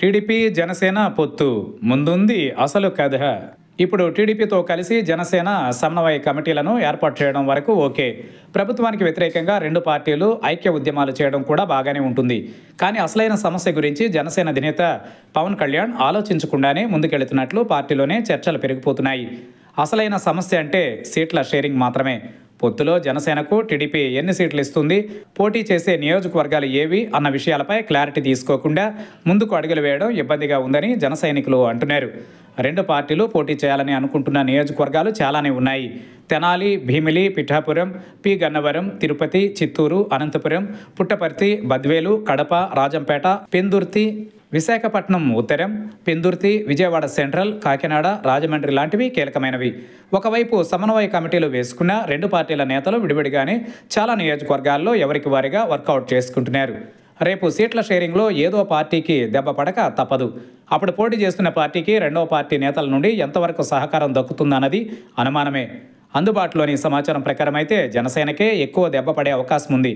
TDP Janasena పొత్తు ముందుంది అసలు కథ ఇప్పుడు టీడీపీతో కలిసి జనసేన సమన్వయ కమిటీలను ఏర్పాటు చేయడం వరకు ఓకే ప్రభుత్వానికి వ్యతిరేకంగా రెండు పార్టీలు ఐక్య ఉద్యమాలు చేయడం కూడా బాగానే ఉంటుంది కానీ అసలైన సమస్య గురించి జనసేన అధినేత పవన్ కళ్యాణ్ ఆలోచించకుండానే ముందుకెళ్తున్నట్లు పార్టీలోనే చర్చలు పెరిగిపోతున్నాయి అసలైన సమస్య అంటే సీట్ల షేరింగ్ మాత్రమే పొత్తులో జనసేనకు టీడీపీ ఎన్ని సీట్లు ఇస్తుంది పోటీ చేసే నియోజకవర్గాలు ఏవి అన్న విషయాలపై క్లారిటీ తీసుకోకుండా ముందుకు అడుగులు వేయడం ఇబ్బందిగా ఉందని జన అంటున్నారు రెండు పార్టీలు పోటీ చేయాలని అనుకుంటున్న నియోజకవర్గాలు చాలానే ఉన్నాయి తెనాలి భీమిలి పిఠాపురం పి గన్నవరం తిరుపతి చిత్తూరు అనంతపురం పుట్టపర్తి బద్వేలు కడప రాజంపేట పెందుర్తి విశాఖపట్నం ఉత్తరం పిందుర్తి విజయవాడ సెంట్రల్ కాకినాడ రాజమండ్రి లాంటివి కీలకమైనవి ఒకవైపు సమన్వయ కమిటీలు వేసుకున్న రెండు పార్టీల నేతలు విడివిడిగానే చాలా నియోజకవర్గాల్లో ఎవరికి వారిగా వర్కౌట్ చేసుకుంటున్నారు రేపు సీట్ల షేరింగ్లో ఏదో పార్టీకి దెబ్బ పడక తప్పదు అప్పుడు పోటీ చేస్తున్న పార్టీకి రెండవ పార్టీ నేతల నుండి ఎంతవరకు సహకారం దక్కుతుందన్నది అనుమానమే అందుబాటులోని సమాచారం ప్రకారం అయితే జనసేనకే ఎక్కువ దెబ్బపడే అవకాశం ఉంది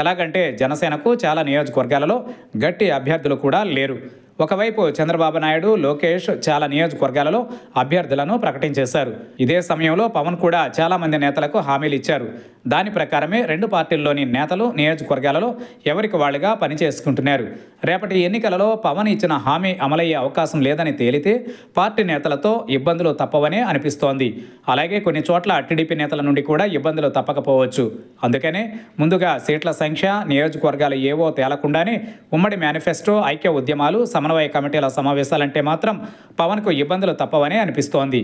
ఎలాగంటే జనసేనకు చాలా నియోజకవర్గాలలో గట్టి అభ్యర్థులు కూడా లేరు ఒకవైపు చంద్రబాబు నాయుడు లోకేష్ చాలా నియోజకవర్గాలలో అభ్యర్థులను ప్రకటించేశారు ఇదే సమయంలో పవన్ కూడా చాలామంది నేతలకు హామీలు ఇచ్చారు దాని ప్రకారమే రెండు పార్టీల్లోని నేతలు నియోజకవర్గాలలో ఎవరికి వాళ్ళుగా పనిచేసుకుంటున్నారు రేపటి ఎన్నికలలో పవన్ ఇచ్చిన హామీ అమలయ్యే అవకాశం లేదని తేలితే పార్టీ నేతలతో ఇబ్బందులు తప్పవనే అనిపిస్తోంది అలాగే కొన్ని చోట్ల టీడీపీ నేతల నుండి కూడా ఇబ్బందులు తప్పకపోవచ్చు అందుకనే ముందుగా సీట్ల సంఖ్య నియోజకవర్గాలు ఏవో తేలకుండానే ఉమ్మడి మేనిఫెస్టో ఐక్య ఉద్యమాలు సమ సమన్వయ కమిటీల సమావేశాలంటే మాత్రం పవన్కు ఇబ్బందులు తప్పవనే అనిపిస్తోంది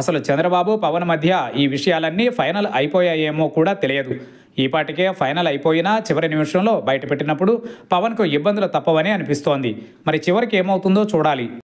అసలు చంద్రబాబు పవన్ మధ్య ఈ విషయాలన్నీ ఫైనల్ అయిపోయాయేమో కూడా తెలియదు ఈపాటికే ఫైనల్ అయిపోయినా చివరి నిమిషంలో బయటపెట్టినప్పుడు పవన్కు ఇబ్బందులు తప్పవనే అనిపిస్తోంది మరి చివరికి ఏమవుతుందో చూడాలి